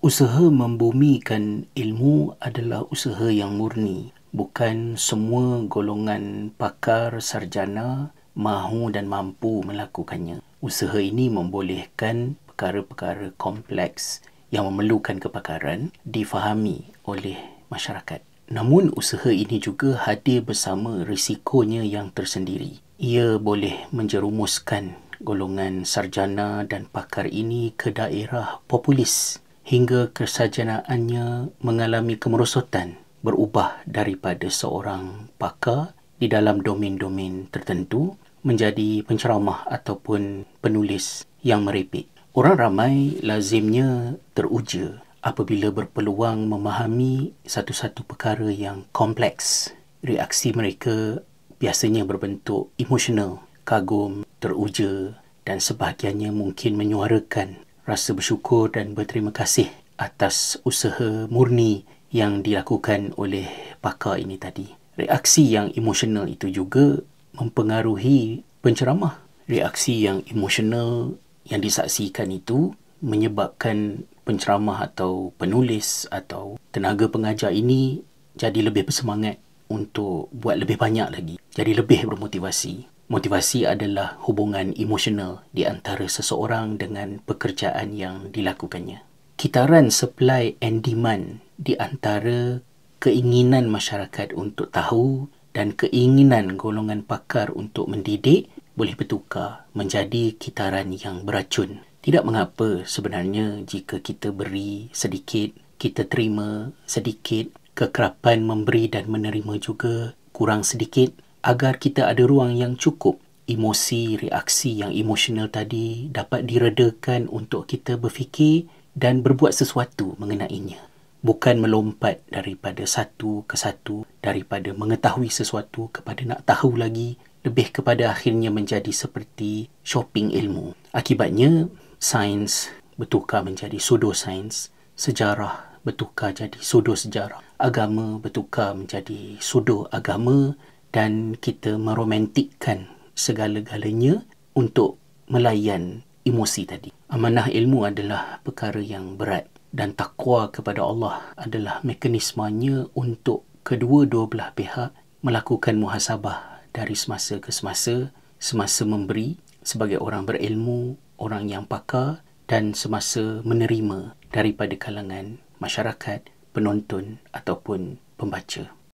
Usaha membumikan ilmu adalah usaha yang murni. Bukan semua golongan pakar sarjana mahu dan mampu melakukannya. Usaha ini membolehkan perkara-perkara kompleks yang memerlukan kepakaran difahami oleh masyarakat. Namun usaha ini juga hadir bersama risikonya yang tersendiri. Ia boleh menjerumuskan golongan sarjana dan pakar ini ke daerah populis hingga kesajenaannya mengalami kemerosotan berubah daripada seorang pakar di dalam domain-domain tertentu menjadi penceramah ataupun penulis yang merepek. Orang ramai lazimnya teruja apabila berpeluang memahami satu-satu perkara yang kompleks. Reaksi mereka biasanya berbentuk emosional, kagum, teruja dan sebahagiannya mungkin menyuarakan rasa bersyukur dan berterima kasih atas usaha murni yang dilakukan oleh pakar ini tadi. Reaksi yang emosional itu juga mempengaruhi penceramah. Reaksi yang emosional yang disaksikan itu menyebabkan penceramah atau penulis atau tenaga pengajar ini jadi lebih bersemangat untuk buat lebih banyak lagi. Jadi lebih bermotivasi. Motivasi adalah hubungan emosional di antara seseorang dengan pekerjaan yang dilakukannya. Kitaran supply and demand di antara keinginan masyarakat untuk tahu dan keinginan golongan pakar untuk mendidik boleh bertukar menjadi kitaran yang beracun. Tidak mengapa sebenarnya jika kita beri sedikit, kita terima sedikit, kekerapan memberi dan menerima juga kurang sedikit, agar kita ada ruang yang cukup emosi reaksi yang emosional tadi dapat diredakan untuk kita berfikir dan berbuat sesuatu mengenainya bukan melompat daripada satu ke satu daripada mengetahui sesuatu kepada nak tahu lagi lebih kepada akhirnya menjadi seperti shopping ilmu akibatnya sains bertukar menjadi pseudo sains sejarah bertukar jadi pseudo sejarah agama bertukar menjadi pseudo agama dan kita meromantikkan segala-galanya untuk melayan emosi tadi. Amanah ilmu adalah perkara yang berat dan takwa kepada Allah adalah mekanismanya untuk kedua-dua belah pihak melakukan muhasabah dari semasa ke semasa, semasa memberi sebagai orang berilmu, orang yang pakar dan semasa menerima daripada kalangan masyarakat, penonton ataupun pembaca.